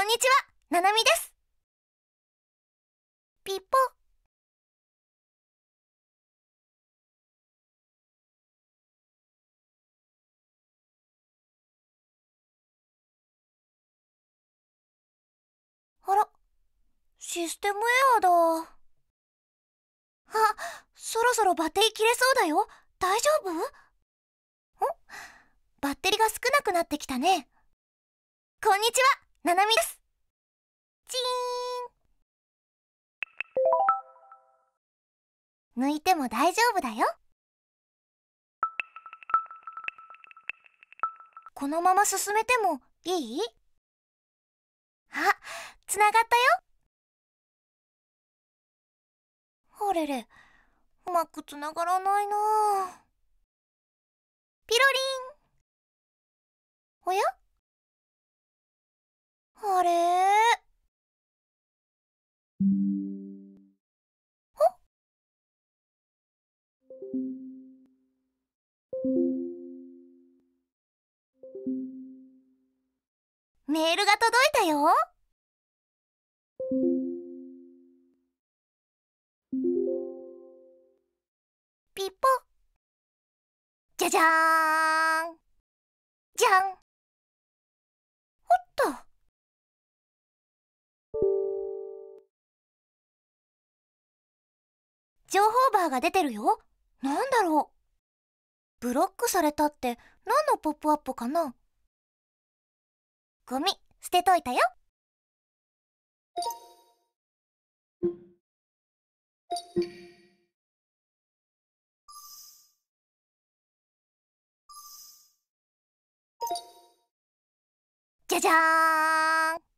こんにちは、ななみです。ピッポ。あら、システムエアだ。あ、そろそろバッテリー切れそうだよ。大丈夫んバッテリーが少なくなってきたね。こんにちはななみです。チーン抜いても大丈夫だよ。このまま進めてもいいあ、つながったよ。あれれ、うまくつながらないなピロリン。おやあれメールが届いたよピッポじゃじゃーんじゃん情報バーが出てるよ。なんだろう。ブロックされたって何のポップアップかなゴミ捨てといたよ。じゃじゃーん